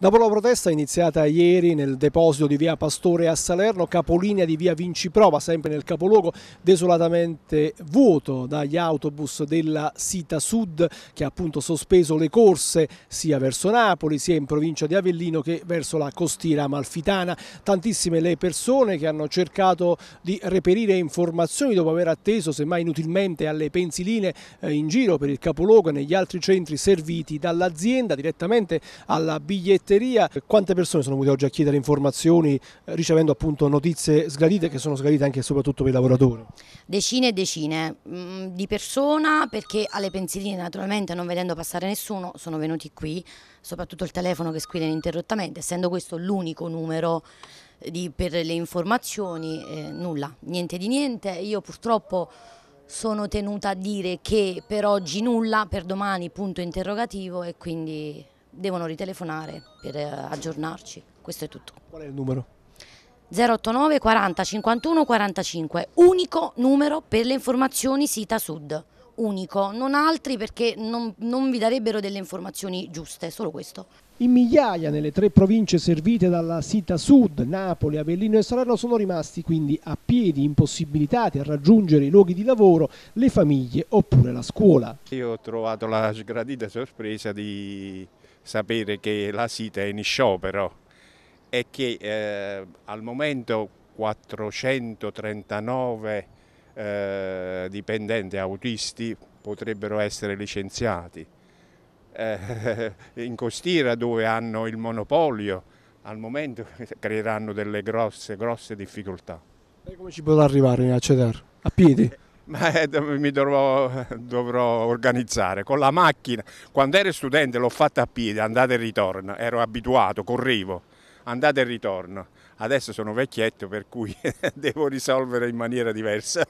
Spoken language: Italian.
Dopo la protesta iniziata ieri nel deposito di via Pastore a Salerno, capolinea di via Vinciprova, sempre nel capoluogo, desolatamente vuoto dagli autobus della Sita Sud che ha appunto sospeso le corse sia verso Napoli sia in provincia di Avellino che verso la costiera amalfitana. Tantissime le persone che hanno cercato di reperire informazioni dopo aver atteso semmai inutilmente alle pensiline eh, in giro per il capoluogo e negli altri centri serviti dall'azienda direttamente alla biglietteria batteria. Quante persone sono venute oggi a chiedere informazioni eh, ricevendo appunto notizie sgradite che sono sgradite anche e soprattutto per i lavoratori? Decine e decine mm, di persona perché alle pensiline naturalmente non vedendo passare nessuno sono venuti qui, soprattutto il telefono che squilla ininterrottamente, essendo questo l'unico numero eh, di, per le informazioni, eh, nulla, niente di niente. Io purtroppo sono tenuta a dire che per oggi nulla, per domani punto interrogativo e quindi devono ritelefonare per eh, aggiornarci, questo è tutto. Qual è il numero? 089 40 51 45, unico numero per le informazioni Sita Sud, unico, non altri perché non, non vi darebbero delle informazioni giuste, solo questo. In migliaia nelle tre province servite dalla Sita Sud, Napoli, Avellino e Salerno sono rimasti quindi a piedi impossibilitati a raggiungere i luoghi di lavoro, le famiglie oppure la scuola. Io ho trovato la sgradita sorpresa di sapere che la SITA è in sciopero e che eh, al momento 439 eh, dipendenti autisti potrebbero essere licenziati. Eh, in costiera dove hanno il monopolio al momento creeranno delle grosse, grosse difficoltà. E come ci potrà arrivare a Cedar? A piedi? ma eh, mi dovrò, dovrò, organizzare con la macchina. Quando ero studente l'ho fatta a piedi, andata e ritorno, ero abituato, correvo, andata e ritorno. Adesso sono vecchietto per cui devo risolvere in maniera diversa.